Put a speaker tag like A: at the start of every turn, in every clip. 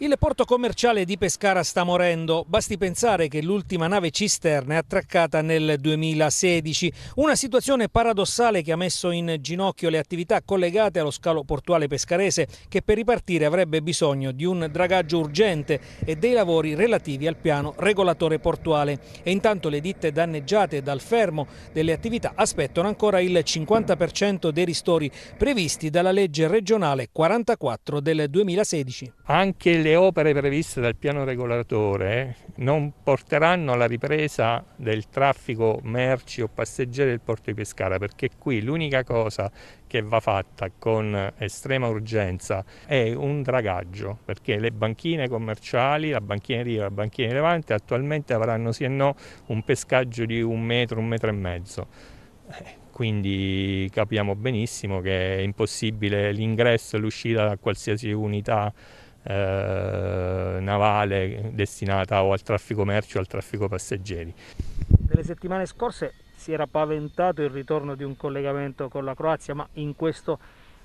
A: Il porto commerciale di Pescara sta morendo, basti pensare che l'ultima nave cisterna è attraccata nel 2016, una situazione paradossale che ha messo in ginocchio le attività collegate allo scalo portuale pescarese che per ripartire avrebbe bisogno di un dragaggio urgente e dei lavori relativi al piano regolatore portuale e intanto le ditte danneggiate dal fermo delle attività aspettano ancora il 50% dei ristori previsti dalla legge regionale 44 del 2016. Anche
B: le opere previste dal piano regolatore eh, non porteranno alla ripresa del traffico merci o passeggeri del porto di Pescara perché qui l'unica cosa che va fatta con estrema urgenza è un dragaggio perché le banchine commerciali, la banchina Riva, la banchina di Levante attualmente avranno sì e no un pescaggio di un metro, un metro e mezzo eh, quindi capiamo benissimo che è impossibile l'ingresso e l'uscita da qualsiasi unità eh, navale destinata o al traffico merci o al traffico passeggeri.
C: Nelle settimane scorse si era paventato il ritorno di un collegamento con la Croazia, ma in questo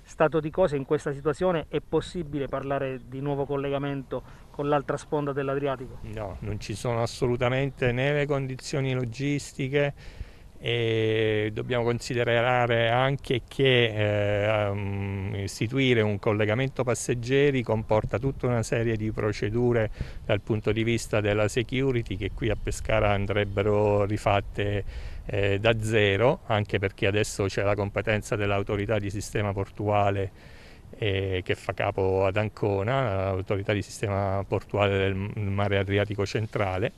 C: stato di cose, in questa situazione, è possibile parlare di nuovo collegamento con l'altra sponda dell'Adriatico? No,
B: non ci sono assolutamente né le condizioni logistiche e dobbiamo considerare anche che eh, um, istituire un collegamento passeggeri comporta tutta una serie di procedure dal punto di vista della security che qui a Pescara andrebbero rifatte eh, da zero, anche perché adesso c'è la competenza dell'autorità di sistema portuale eh, che fa capo ad Ancona, l'autorità di sistema portuale del mare Adriatico centrale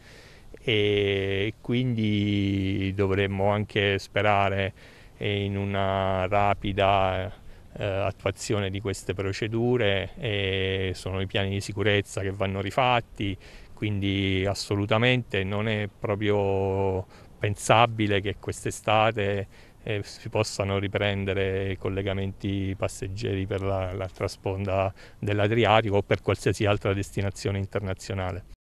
B: e quindi dovremmo anche sperare eh, in una rapida eh, attuazione di queste procedure e sono i piani di sicurezza che vanno rifatti, quindi assolutamente non è proprio pensabile che quest'estate eh, si possano riprendere i collegamenti passeggeri per l'altra sponda dell'Adriatico o per qualsiasi altra destinazione internazionale.